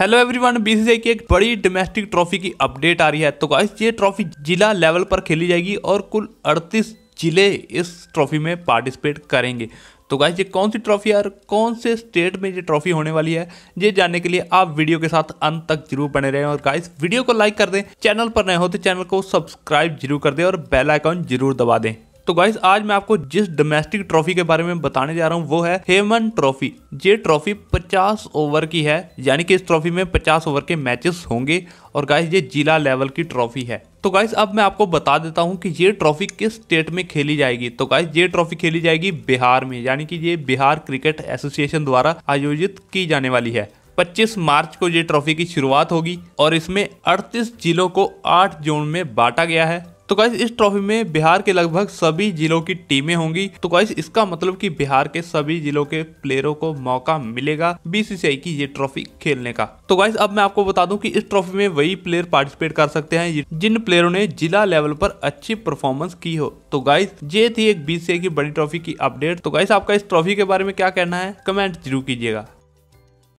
hello everyone BCCI की एक बड़ी डोमेस्टिक ट्रॉफी की अपडेट आ रही है तो गाइस ये ट्रॉफी जिला लेवल पर खेली जाएगी और कुल 38 जिले इस ट्रॉफी में पार्टिसिपेट करेंगे तो गाइस ये कौन सी ट्रॉफी है और कौन से स्टेट में ये ट्रॉफी होने वाली है ये जानने के लिए आप वीडियो के साथ अंत तक जरूर बने रहें और गाइस वीडियो को लाइक कर दें चैनल पर नए हो तो चैनल को सब्सक्राइब जरूर कर दें और बेलाइकॉन जरूर दबा दें तो गाइस आज मैं आपको जिस डोमेस्टिक ट्रॉफी के बारे में बताने जा रहा हूँ वो है हेमन ट्रॉफी ये ट्रॉफी 50 ओवर की है यानी कि इस ट्रॉफी में 50 ओवर के मैचेस होंगे और गाइस ये जिला लेवल की ट्रॉफी है तो गाइस अब मैं आपको बता देता हूँ कि ये ट्रॉफी किस स्टेट में खेली जाएगी तो गाइस ये ट्रॉफी खेली जाएगी बिहार में यानी कि ये बिहार क्रिकेट एसोसिएशन द्वारा आयोजित की जाने वाली है 25 मार्च को ये ट्रॉफी की शुरुआत होगी और इसमें 38 जिलों को 8 जोन में बांटा गया है तो गाइस इस ट्रॉफी में बिहार के लगभग सभी जिलों की टीमें होंगी तो गाइस इसका मतलब कि बिहार के सभी जिलों के प्लेयरों को मौका मिलेगा बीसीसीआई की ये ट्रॉफी खेलने का तो गाइस अब मैं आपको बता दूं कि इस ट्रॉफी में वही प्लेयर पार्टिसिपेट कर सकते हैं जिन प्लेयरों ने जिला लेवल पर अच्छी परफॉर्मेंस की हो तो गाइस ये थी एक बीसीआई की बड़ी ट्रॉफी की अपडेट तो गाइस आपका इस ट्रॉफी के बारे में क्या कहना है कमेंट जरूर कीजिएगा